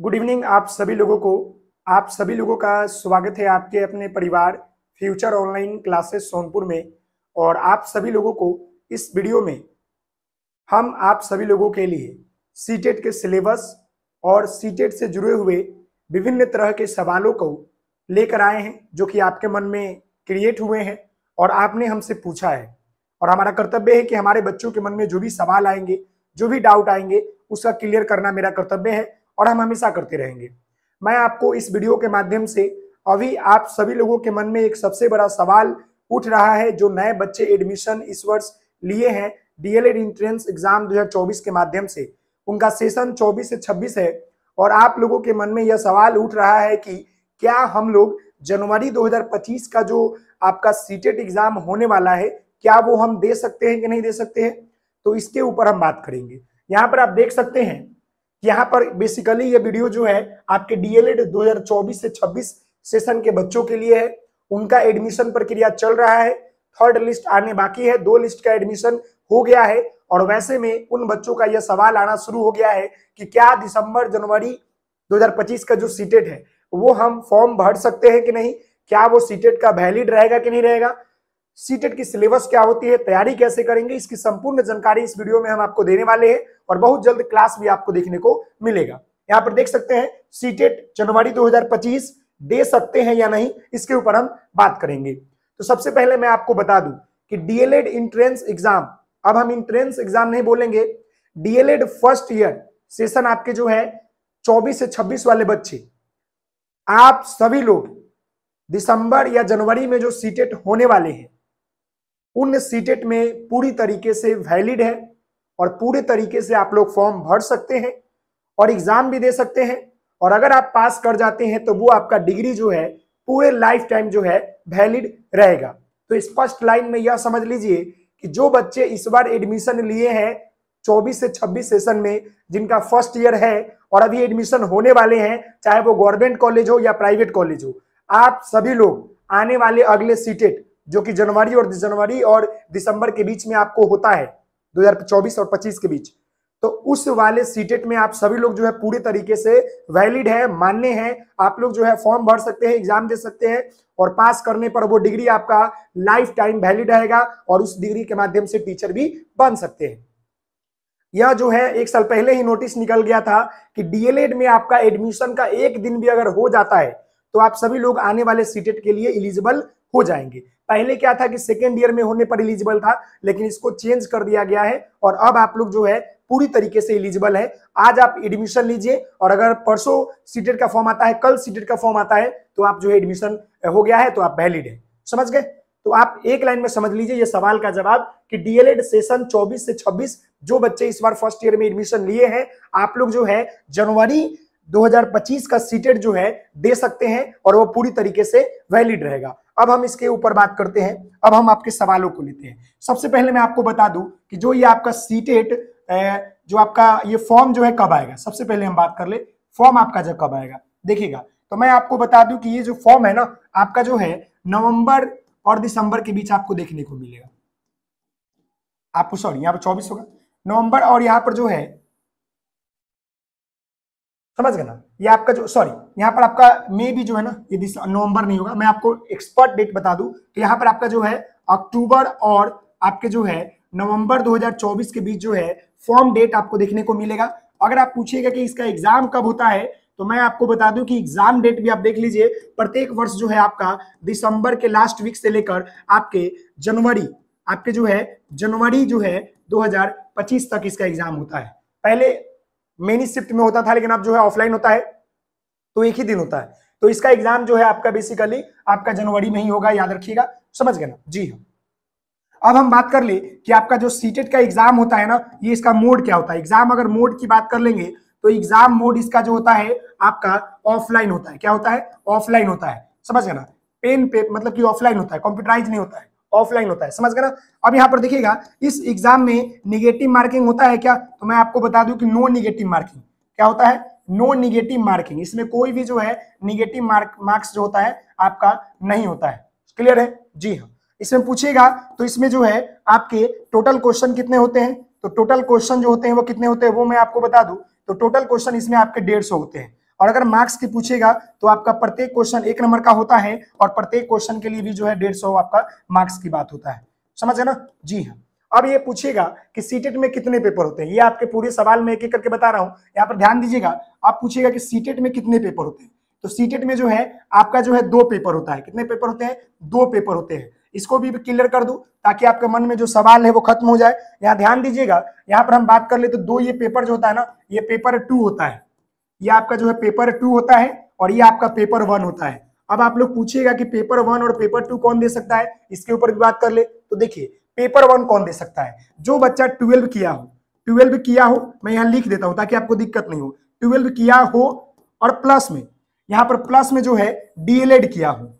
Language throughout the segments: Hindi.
गुड इवनिंग आप सभी लोगों को आप सभी लोगों का स्वागत है आपके अपने परिवार फ्यूचर ऑनलाइन क्लासेस सोनपुर में और आप सभी लोगों को इस वीडियो में हम आप सभी लोगों के लिए सीटेट e के सिलेबस और सीटेट e से जुड़े हुए विभिन्न तरह के सवालों को लेकर आए हैं जो कि आपके मन में क्रिएट हुए हैं और आपने हमसे पूछा है और हमारा कर्तव्य है कि हमारे बच्चों के मन में जो भी सवाल आएंगे जो भी डाउट आएंगे उसका क्लियर करना मेरा कर्तव्य है और हम हमेशा करते रहेंगे मैं आपको इस वीडियो के माध्यम से अभी आप सभी लोगों के मन में एक सबसे बड़ा सवाल उठ रहा है जो नए बच्चे एडमिशन इस वर्ष लिए हैं डीएलएड एंट्रेंस एग्जाम 2024 के माध्यम से उनका सेशन 24 से 26 है और आप लोगों के मन में यह सवाल उठ रहा है कि क्या हम लोग जनवरी 2025 का जो आपका सीटेट एग्जाम e होने वाला है क्या वो हम दे सकते हैं कि नहीं दे सकते हैं तो इसके ऊपर हम बात करेंगे यहाँ पर आप देख सकते हैं यहाँ पर बेसिकली ये वीडियो जो है आपके डीएलएड 2024 से 26 सेशन के बच्चों के लिए है उनका एडमिशन प्रक्रिया चल रहा है थर्ड लिस्ट आने बाकी है दो लिस्ट का एडमिशन हो गया है और वैसे में उन बच्चों का यह सवाल आना शुरू हो गया है कि क्या दिसंबर जनवरी 2025 का जो सीटेट है वो हम फॉर्म भर सकते हैं कि नहीं क्या वो सीटेट का वैलिड रहेगा कि नहीं रहेगा सीटेट की सिलेबस क्या होती है तैयारी कैसे करेंगे इसकी संपूर्ण जानकारी इस वीडियो में हम आपको देने वाले हैं और बहुत जल्द क्लास भी आपको देखने को मिलेगा यहाँ पर देख सकते हैं सीटेट जनवरी 2025 दे सकते हैं या नहीं इसके ऊपर हम बात करेंगे तो सबसे पहले मैं आपको बता दू की डीएलएड इंट्रेंस एग्जाम अब हम इंट्रेंस एग्जाम नहीं बोलेंगे डीएलएड फर्स्ट ईयर सेशन आपके जो है 24 से 26 वाले बच्चे आप सभी लोग दिसंबर या जनवरी में जो सीटेट होने वाले हैं उन सीटेट में पूरी तरीके से वैलिड है और पूरे तरीके से आप लोग फॉर्म भर सकते हैं और एग्जाम भी दे सकते हैं और अगर आप पास कर जाते हैं तो वो आपका डिग्री जो है पूरे लाइफ टाइम जो है वैलिड रहेगा तो स्पष्ट लाइन में यह समझ लीजिए कि जो बच्चे इस बार एडमिशन लिए हैं 24 से 26 सेशन में जिनका फर्स्ट ईयर है और अभी एडमिशन होने वाले हैं चाहे वो गवर्नमेंट कॉलेज हो या प्राइवेट कॉलेज हो आप सभी लोग आने वाले अगले सीटेट जो कि जनवरी और जनवरी और दिसंबर के बीच में आपको होता है 2024 और 25 के बीच तो उस वाले सीटेट में आप सभी लोग जो है पूरी तरीके से वैलिड है मान्य है आप लोग जो है फॉर्म भर सकते हैं एग्जाम दे सकते हैं और पास करने पर वो डिग्री आपका लाइफ टाइम वैलिड रहेगा और उस डिग्री के माध्यम से टीचर भी बन सकते हैं यह जो है एक साल पहले ही नोटिस निकल गया था कि डीएलएड में आपका एडमिशन का एक दिन भी अगर हो जाता है तो आप सभी लोग आने वाले सीटेट के लिए इलिजिबल हो जाएंगे पहले क्या था कि सेकेंड ईयर में होने पर इलिजिबल था लेकिन इसको चेंज कर दिया गया है और अब आप लोग जो है पूरी तरीके से इलिजिबल है आज आप एडमिशन लीजिए और अगर परसों सीटेट का फॉर्म आता है कल सीटेट का फॉर्म आता है तो आप जो है एडमिशन हो गया है तो आप वैलिड है समझ गए तो आप एक लाइन में समझ लीजिए ये सवाल का जवाब कि डीएलएड सेशन 24 से 26 जो बच्चे इस बार फर्स्ट ईयर में एडमिशन लिए हैं आप लोग जो है जनवरी 2025 का सीटेड जो है दे सकते हैं और वो पूरी तरीके से वैलिड रहेगा अब हम इसके ऊपर बात करते हैं अब हम आपके सवालों को लेते हैं सबसे पहले मैं आपको बता दूं कि जो ये आपका सीटेट जो आपका ये फॉर्म जो है कब आएगा सबसे पहले हम बात कर ले फॉर्म आपका जब कब आएगा देखिएगा तो मैं आपको बता दूं कि ये जो फॉर्म है ना आपका जो है नवंबर और दिसंबर के बीच आपको देखने को मिलेगा आपको सॉरी यहाँ पर चौबीस होगा नवंबर और यहाँ पर जो है समझ गए ना ये आपका जो सॉरी यहाँ पर आपका मे भी जो है ना ये नवंबर नहीं होगा मैं आपको एक्सपर्ट डेट बता दू तो यहाँ पर आपका जो है अक्टूबर और आपके जो है नवंबर 2024 के बीच जो है फॉर्म डेट आपको देखने को मिलेगा अगर आप पूछिएगा कि इसका एग्जाम कब होता है तो मैं आपको बता दूं कि एग्जाम डेट भी आप देख लीजिए प्रत्येक वर्ष जो है आपका दिसंबर के लास्ट वीक से लेकर आपके जनवरी आपके जो है जनवरी जो है 2025 तक इसका एग्जाम होता है पहले मेनी शिफ्ट में होता था लेकिन अब जो है ऑफलाइन होता है तो एक ही दिन होता है तो इसका एग्जाम जो है आपका बेसिकली आपका जनवरी में ही होगा याद रखिएगा समझ गए ना जी हाँ अब हम बात कर ले कि आपका जो सीटेट e का एग्जाम होता है ना ये इसका मोड क्या होता है एग्जाम अगर मोड की बात कर लेंगे तो एग्जाम मोड इसका जो होता है आपका ऑफलाइन होता है क्या होता है ऑफलाइन होता है समझ गए ना पेन पे मतलब कि ऑफलाइन होता है कंप्यूटराइज नहीं होता है ऑफलाइन होता है समझ गए ना अब यहाँ पर देखिएगा इस एग्जाम में निगेटिव मार्किंग होता है क्या तो मैं आपको बता दू की नो निगेटिव मार्किंग क्या होता है नो निगेटिव मार्किंग इसमें कोई भी जो है निगेटिव मार्क मार्क्स जो होता है आपका नहीं होता है क्लियर है जी हाँ इसमें पूछेगा तो इसमें जो है आपके टोटल क्वेश्चन कितने होते हैं तो टोटल क्वेश्चन जो होते हैं वो कितने होते हैं वो मैं आपको बता दूं तो टोटल क्वेश्चन इसमें आपके डेढ़ सौ होते हैं और अगर मार्क्स की पूछेगा तो आपका प्रत्येक क्वेश्चन एक नंबर का होता है और प्रत्येक क्वेश्चन के लिए भी जो है डेढ़ सौ आपका मार्क्स की बात होता है समझ गए ना जी हाँ अब ये पूछेगा कि सीटेट e में कितने पेपर होते हैं ये आपके पूरे सवाल में एक एक करके बता रहा हूँ यहाँ पर ध्यान दीजिएगा आप पूछेगा कि सीटेट e में कितने पेपर होते हैं तो सीटेट e में जो है आपका जो है दो पेपर होता है कितने पेपर होते हैं दो पेपर होते हैं इसको भी क्लियर कर दू ताकि आपके मन में जो सवाल है वो खत्म हो जाए यहाँ ध्यान दीजिएगा यहाँ पर हम बात कर ले तो दो ये पेपर जो होता है ना ये पेपर टू होता है ये आपका जो है पेपर टू होता है और ये आपका पेपर वन होता है अब आप लोग पूछिएगा कि पेपर वन और पेपर टू कौन दे सकता है इसके ऊपर भी बात कर ले तो देखिए पेपर वन कौन दे सकता है जो बच्चा ट्वेल्व किया हो ट्वेल्व किया हो मैं यहाँ लिख देता हूं ताकि आपको दिक्कत नहीं हो ट्वेल्व किया हो और प्लस में यहाँ पर प्लस में जो है डीएलएड किया हो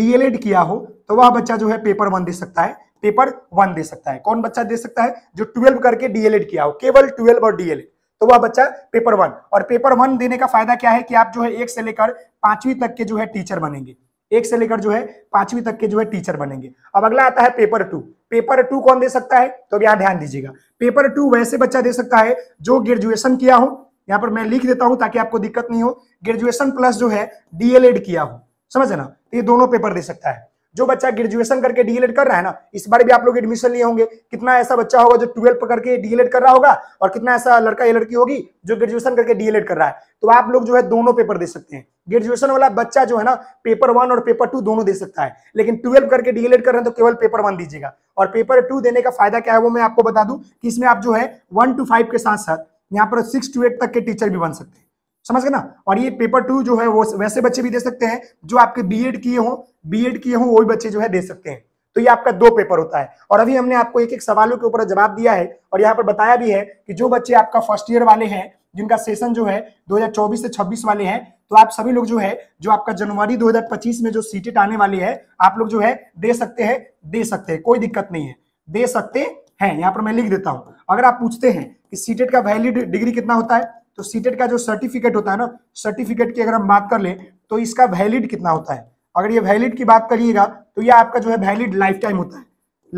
डीएलएड किया हो तो वह बच्चा जो है पेपर वन दे सकता है पेपर वन दे सकता है कौन बच्चा दे सकता है जो ट्वेल्व करके डीएलएड किया हो केवल ट्वेल्व और डीएलएड तो वह बच्चा पेपर वन और पेपर वन देने का फायदा क्या है कि आप जो है एक से लेकर पांचवी तक के जो है टीचर बनेंगे एक से लेकर जो है पांचवी तक के जो है टीचर बनेंगे अब अगला आता है पेपर टू पेपर टू कौन दे सकता है तो अब यहाँ ध्यान दीजिएगा पेपर टू वैसे बच्चा दे सकता है जो ग्रेजुएशन किया हो यहाँ पर मैं लिख देता हूं ताकि आपको दिक्कत नहीं हो ग्रेजुएशन प्लस जो है डीएलएड e किया हो समझे ना तो ये दोनों पेपर दे सकता है जो बच्चा ग्रेजुएशन करके डीएलएड कर रहा है ना इस बार भी आप लोग एडमिशन लिए होंगे कितना ऐसा बच्चा होगा जो ट्वेल्व करके डीएलएड कर रहा होगा और कितना ऐसा लड़का या लड़की होगी जो ग्रेजुएशन करके डीएलएड कर रहा है तो आप लोग जो है दोनों पेपर दे सकते हैं ग्रेजुएशन वाला बच्चा जो है ना पेपर वन और पेपर टू दोनों दे सकता है लेकिन ट्वेल्व करके डीएलएड कर रहे हैं तो केवल पेपर वन दीजिएगा और पेपर टू देने का फायदा क्या है वो मैं आपको बता दूं कि इसमें आप जो है वन टू फाइव के साथ साथ यहाँ पर सिक्स टू एट तक के टीचर भी बन सकते हैं समझ गए ना और ये पेपर टू जो है वो वैसे बच्चे भी दे सकते हैं जो आपके बीएड किए हों बीएड किए हों वो भी बच्चे जो है दे सकते हैं तो ये आपका दो पेपर होता है और अभी हमने आपको एक एक सवालों के ऊपर जवाब दिया है और यहाँ पर बताया भी है कि जो बच्चे आपका फर्स्ट ईयर वाले हैं जिनका सेशन जो है 2024 से 26 वाले हैं तो आप सभी लोग जो है जो आपका जनवरी 2025 में जो सीटेट आने वाली है आप लोग जो है दे सकते हैं दे सकते हैं कोई दिक्कत नहीं है दे सकते हैं यहाँ पर मैं लिख देता हूं अगर आप पूछते हैं कि सीटेट का वैलिड डिग्री कितना होता है तो सीटेट e का जो सर्टिफिकेट होता है ना सर्टिफिकेट की अगर हम बात कर ले तो इसका वैलिड कितना होता है अगर ये वैलिड की बात करिएगा तो ये आपका जो है वैलिड लाइफ टाइम होता है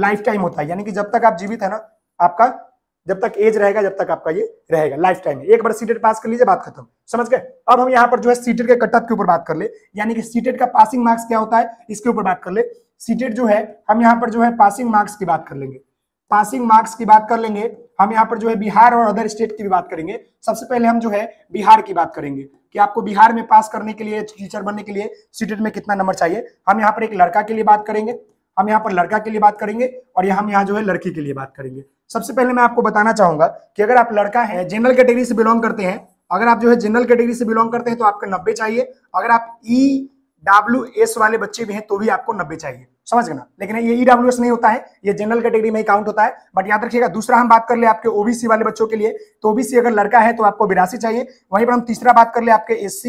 लाइफ टाइम होता है यानी कि जब तक आप जीवित है ना आपका जब तक एज रहेगा जब तक आपका ये रहेगा लाइफ टाइम एक बार सीटेट पास e कर लीजिए बात खत्म समझ गए अब हम यहाँ पर जो है सीटेट e के कटअप के ऊपर बात कर ले यानी कि सीटेट का पासिंग मार्क्स क्या होता है इसके ऊपर बात कर ले सीटेट जो है हम यहाँ पर जो है पासिंग मार्क्स की बात कर लेंगे पासिंग मार्क्स की बात कर लेंगे हम यहाँ पर जो है बिहार और अदर स्टेट की भी बात करेंगे सबसे पहले हम जो है बिहार की बात करेंगे कि आपको बिहार में पास करने के लिए टीचर बनने के लिए सीटेट में कितना नंबर चाहिए हम यहाँ पर एक लड़का के लिए बात करेंगे हम यहाँ पर लड़का के लिए बात करेंगे और हम यहाँ जो है लड़की के लिए बात करेंगे सबसे पहले मैं आपको बताना चाहूंगा कि अगर आप लड़का है जनरल कैटेगरी से बिलोंग करते हैं अगर आप जो है जनरल कैटेगरी से बिलोंग करते हैं तो आपको नब्बे चाहिए अगर आप ई डब्ल्यू एस वाले बच्चे भी हैं तो भी आपको नब्बे चाहिए समझ गए लेकिन ये ई e नहीं होता है ये जनरल कैटेगरी में ही काउंट होता है बट याद रखिएगा दूसरा हम बात कर ले आपके ओबीसी वाले बच्चों के लिए तो ओबीसी अगर लड़का है तो आपको बिरासी चाहिए वहीं पर हम तीसरा बात कर ले आपके एस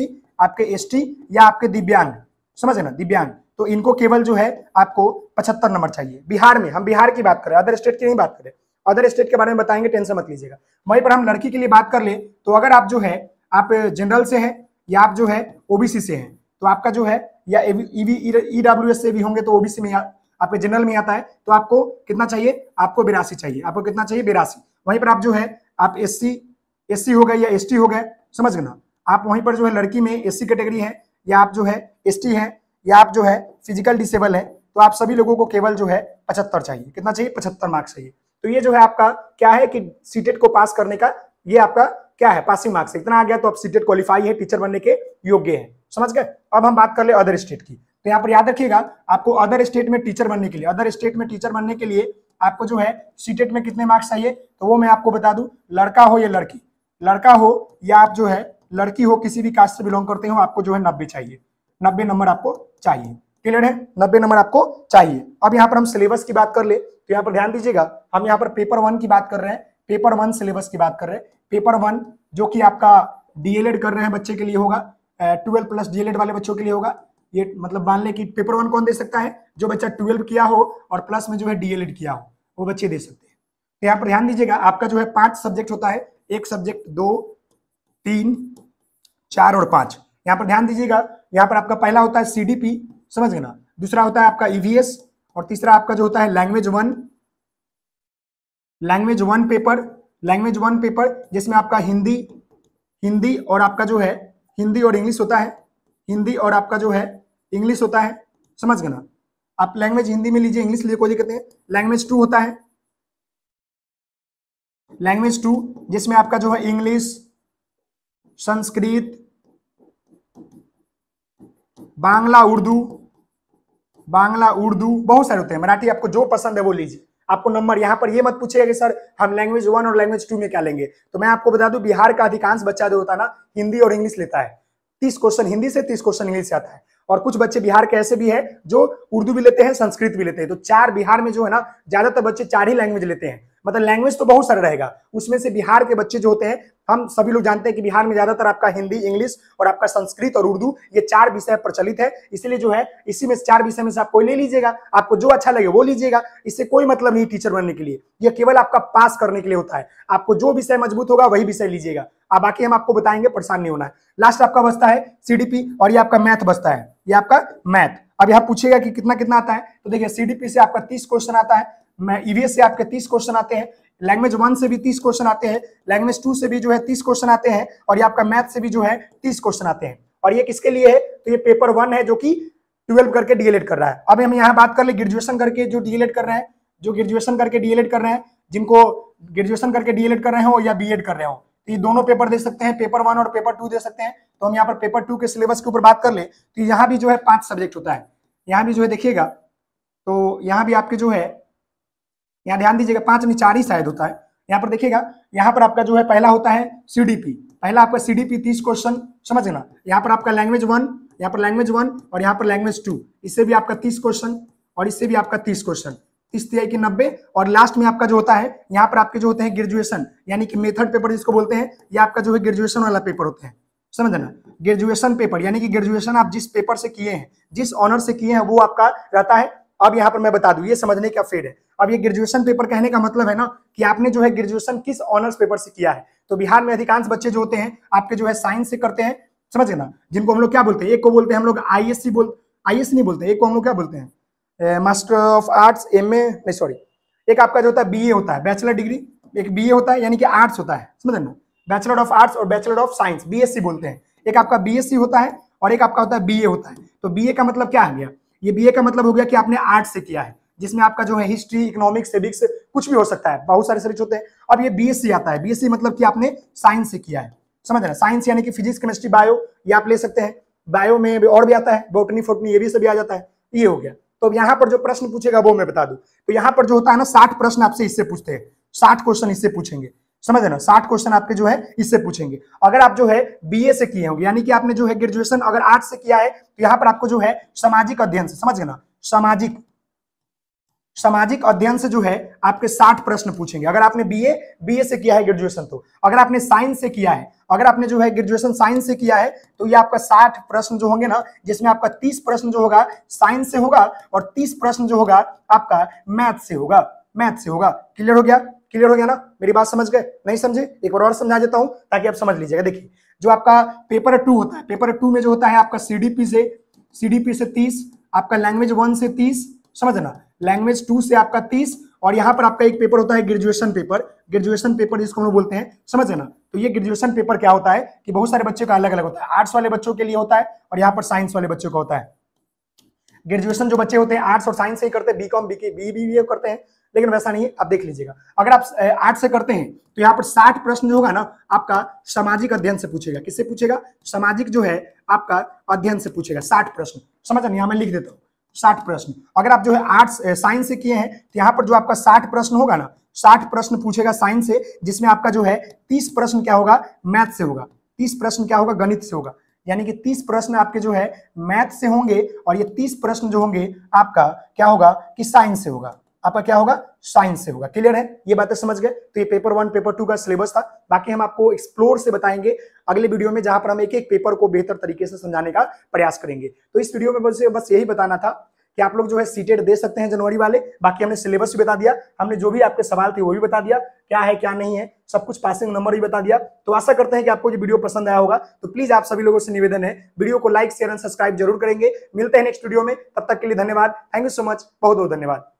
आपके एस या आपके दिव्यांग समझ ना दिव्यांग तो इनको केवल जो है आपको पचहत्तर नंबर चाहिए बिहार में हम बिहार की बात करें अदर स्टेट की नहीं बात करें अदर स्टेट के बारे में बताएंगे टेंशन मत लीजिएगा वहीं पर हम लड़की के लिए बात कर ले तो अगर आप जो है आप जनरल से हैं या आप जो है ओबीसी से हैं तो आपका जो है या EW S e e, e से भी होंगे तो ओबीसी में आपके जनरल में आता है तो आपको कितना चाहिए आपको बिरासी चाहिए आपको कितना चाहिए बिरासी वहीं पर आप जो है आप एस सी एस सी हो गए या एस टी हो गए समझ गए आप वहीं पर जो है लड़की में एस सी कैटेगरी है या आप जो है एस टी है या आप जो है फिजिकल डिसेबल है तो आप सभी लोगों को केवल जो है पचहत्तर चाहिए कितना चाहिए पचहत्तर मार्क्स चाहिए तो ये जो है आपका क्या है कि सीटेट को पास करने का ये आपका क्या है पासिंग मार्क्स इतना आ गया तो आप सीटेट क्वालिफाई है टीचर बनने के योग्य है समझ गए अब हम बात कर ले अदर स्टेट की तो यहाँ पर याद रखिएगा आपको अदर स्टेट में टीचर बनने के लिए अदर स्टेट में टीचर बनने के लिए आपको जो है सीटेट e में कितने मार्क्स चाहिए तो वो मैं आपको बता दू लड़का हो या लड़की लड़का हो या आप जो है लड़की हो किसी भी कास्ट से बिलोंग करते हो आपको जो है नब्बे चाहिए नब्बे नंबर आपको चाहिए क्लियर है नब्बे नंबर आपको चाहिए अब यहाँ पर हम सिलेबस की बात कर ले तो यहाँ पर ध्यान दीजिएगा हम यहाँ पर पेपर वन की बात कर रहे हैं पेपर वन सिलेबस की बात कर रहे हैं पेपर वन जो कि आपका डीएलएड कर रहे हैं बच्चे के लिए होगा ट्वेल्व प्लस डीएलएड वाले बच्चों के लिए होगा ये मतलब मान लें कि पेपर वन कौन दे सकता है जो बच्चा ट्वेल्व किया हो और प्लस में जो है डीएलएड किया हो वो बच्चे दे सकते हैं तो यहाँ पर ध्यान दीजिएगा आपका जो है पांच सब्जेक्ट होता है एक सब्जेक्ट दो तीन चार और पांच यहाँ पर ध्यान दीजिएगा यहाँ पर आपका पहला होता है पी समझ गए ना दूसरा होता है आपका ईवीएस e और तीसरा आपका जो होता है language one language one paper language one paper जिसमें आपका हिंदी हिंदी और आपका जो है हिंदी और इंग्लिश होता है हिंदी और आपका जो है इंग्लिश होता है समझ गए ना आप लैंग्वेज हिंदी में लीजिए इंग्लिश लीजिए कोई दिक्कत नहीं लैंग्वेज टू होता है लैंग्वेज टू जिसमें आपका जो है इंग्लिश संस्कृत बांग्ला उर्दू बांग्ला उर्दू बहुत सारे होते हैं मराठी आपको जो पसंद है वो लीजिए आपको नंबर यहाँ पर ये मत पूछेगा कि सर हम लैंग्वेज वन और लैंग्वेज टू में क्या लेंगे तो मैं आपको बता दूं बिहार का अधिकांश बच्चा जो होता है ना हिंदी और इंग्लिश लेता है तीस क्वेश्चन हिंदी से तीस क्वेश्चन इंग्लिश से आता है और कुछ बच्चे बिहार के ऐसे भी है जो उर्दू भी लेते हैं संस्कृत भी लेते हैं तो चार बिहार में जो है ना ज्यादातर बच्चे चार ही लैंग्वेज लेते हैं मतलब लैंग्वेज तो बहुत सारा रहेगा उसमें से बिहार के बच्चे जो होते हैं हम सभी लोग जानते हैं कि बिहार में ज्यादातर आपका हिंदी इंग्लिश और आपका संस्कृत और उर्दू ये चार विषय प्रचलित है इसलिए जो है इसी में चार विषय में से आप कोई ले लीजिएगा आपको जो अच्छा लगे वो लीजिएगा इससे कोई मतलब नहीं टीचर बनने के लिए यह केवल आपका पास करने के लिए होता है आपको जो विषय मजबूत होगा वही विषय लीजिएगा अब बाकी हम आपको बताएंगे परेशान नहीं होना है लास्ट आपका बचता है सीडीपी और ये आपका मैथ बचता है ये आपका मैथ अब यहाँ पूछेगा कि कितना कितना आता है तो देखिए सीडीपी से आपका तीस क्वेश्चन आता है मैं ईवीएस e से आपके तीस क्वेश्चन आते हैं लैंग्वेज वन से भी तीस क्वेश्चन आते हैं लैंग्वेज टू से भी जो है तीस क्वेश्चन आते हैं और ये आपका मैथ से भी जो है तीस क्वेश्चन आते हैं और ये किसके लिए है तो ये पेपर वन है जो कि ट्वेल्व करके डीएलएड कर रहा है अब हम यहाँ बात कर ले ग्रेजुएशन करके जो डीएलएड कर रहे हैं जो ग्रेजुएशन करके डीएलएड कर रहे हैं जिनको ग्रेजुएशन करके डीएलएड कर रहे हो या बीएड कर रहे हो तो ये दोनों पेपर दे सकते हैं पेपर वन और पेपर टू दे सकते हैं तो हम यहाँ पर पेपर टू के सिलेबस के ऊपर बात कर ले तो यहाँ भी जो है पांच सब्जेक्ट होता है यहाँ भी जो है देखिएगा तो यहाँ भी आपके जो है यहाँ ध्यान दीजिएगा पांच में चार ही शायद होता है यहाँ पर देखिएगा यहाँ पर आपका जो है पहला होता है सीडीपी पहला आपका सीडीपी तीस क्वेश्चन समझ लेना यहाँ पर आपका लैंग्वेज वन यहाँ पर लैंग्वेज वन और यहाँ पर लैंग्वेज टू इससे भी आपका तीस क्वेश्चन और इससे भी आपका तीस क्वेश्चन तीस तिहाई की नब्बे और लास्ट में आपका जो होता है यहाँ पर आपके जो होते हैं ग्रेजुएशन यानी कि मेथड पेपर जिसको बोलते हैं ये आपका जो है ग्रेजुएशन वाला पेपर होते हैं समझना ग्रेजुएशन पेपर यानी कि ग्रेजुएशन आप जिस पेपर से किए हैं जिस ऑनर से किए हैं वो आपका रहता है अब यहाँ पर मैं बता दू ये समझने का फेर है अब ये ग्रेजुएशन पेपर कहने का मतलब है ना कि आपने जो है ग्रेजुएशन किस ऑनर्स पेपर से किया है तो बिहार में अधिकांश बच्चे जो होते हैं आपके जो है साइंस से करते हैं समझ गए ना जिनको हम लोग क्या बोलते हैं एक को बोलते हैं हम लोग आई एस बोल आई नहीं बोलते एक को हम लोग क्या बोलते हैं मास्टर ऑफ आर्ट्स एम नहीं सॉरी एक आपका जो होता है बी होता है बैचलर डिग्री एक बी होता है यानी कि आर्ट्स होता है समझ ना बैचलर ऑफ आर्ट्स और बैचलर ऑफ साइंस सी बोलते हैं एक आपका सी होता है और एक आपका होता है ए होता है तो ए का मतलब क्या है गया ये बी का मतलब हो गया कि आपने आर्ट से किया है जिसमें आपका जो है हिस्ट्री इकोनॉमिक्स सिविक्स कुछ भी हो सकता है बहुत सारे सब्जेक्ट होते हैं अब ये बीएससी आता है बीएससी मतलब कि आपने साइंस से किया है समझ रहे साइंस यानी कि फिजिक्स केमिस्ट्री बायो ये आप ले सकते हैं बायो में भी और भी आता है बोटनी फोटनी ये भी सभी आ जाता है ये हो गया तो अब यहाँ पर जो प्रश्न पूछेगा वो मैं बता दू तो यहाँ पर जो होता है ना साठ प्रश्न आपसे इससे पूछते हैं साठ क्वेश्चन इससे पूछेंगे समझ रहे साठ क्वेश्चन आपके जो है इससे पूछेंगे अगर आप जो है बीए से किए होंगे यानी कि आपने जो है ग्रेजुएशन अगर आर्ट्स से किया है तो यहाँ पर आपको जो है सामाजिक अध्ययन से समझ गए ना सामाजिक सामाजिक अध्ययन से जो है आपके साठ प्रश्न पूछेंगे अगर आपने बीए बीए से किया है ग्रेजुएशन तो अगर आपने साइंस से किया है अगर आपने जो है ग्रेजुएशन साइंस से किया है तो ये आपका साठ प्रश्न जो होंगे ना जिसमें आपका तीस प्रश्न जो होगा साइंस से होगा और तीस प्रश्न जो होगा आपका मैथ से होगा मैथ से होगा क्लियर हो गया क्लियर हो गया ना मेरी बात समझ गए नहीं समझे एक बार और समझा देता हूं ताकि आप समझ लीजिएगा देखिए जो आपका पेपर टू होता है पेपर टू में जो होता है आपका सीडीपी से सीडीपी से तीस आपका लैंग्वेज वन से तीस समझना लैंग्वेज टू से आपका तीस और यहाँ पर आपका एक पेपर होता है ग्रेजुएशन पेपर ग्रेजुएशन पेपर जिसको हम बोलते हैं समझ लेना तो ये ग्रेजुएशन पेपर क्या होता है कि बहुत सारे बच्चों का अलग अलग होता है आर्ट्स वाले बच्चों के लिए होता है और यहाँ पर साइंस वाले बच्चों का होता है ग्रेजुएशन जो बच्चे होते हैं आर्ट्स और साइंस से ही करते हैं बीकॉम बीके बी बी करते हैं लेकिन वैसा नहीं है आप देख लीजिएगा अगर आप आर्ट से करते हैं तो यहाँ पर साठ प्रश्न होगा ना आपका सामाजिक अध्ययन से पूछेगा किससे पूछेगा सामाजिक जो है आपका अध्ययन से पूछेगा साठ प्रश्न समझ नहीं मैं लिख देता हूँ साठ प्रश्न अगर आप जो है आर्ट्स साइंस से किए हैं तो यहाँ पर जो आपका साठ प्रश्न होगा ना साठ प्रश्न पूछेगा साइंस से जिसमें आपका जो है तीस प्रश्न क्या होगा मैथ से होगा तीस प्रश्न क्या होगा गणित से होगा यानी कि तीस प्रश्न आपके जो है मैथ से होंगे और ये तीस प्रश्न जो होंगे आपका क्या होगा कि साइंस से होगा आपका क्या होगा साइंस से होगा क्लियर है ये बातें समझ गए तो ये पेपर वन पेपर टू का सिलेबस था बाकी हम आपको एक्सप्लोर से बताएंगे अगले वीडियो में जहां पर हम एक एक पेपर को बेहतर तरीके से समझाने का प्रयास करेंगे तो इस वीडियो में बस बस यही बताना था कि आप लोग जो है सीटेड e दे सकते हैं जनवरी वाले बाकी हमने सिलेबस भी बता दिया हमने जो भी आपके सवाल थे वो भी बता दिया क्या है क्या नहीं है सब कुछ पासिंग नंबर भी बता दिया तो आशा करते हैं कि आपको ये वीडियो पसंद आया होगा तो प्लीज आप सभी लोगों से निवेदन है वीडियो को लाइक शेयर एंड सब्सक्राइब जरूर करेंगे मिलते हैं नेक्स्ट वीडियो में तब तक के लिए धन्यवाद थैंक यू सो मच बहुत बहुत धन्यवाद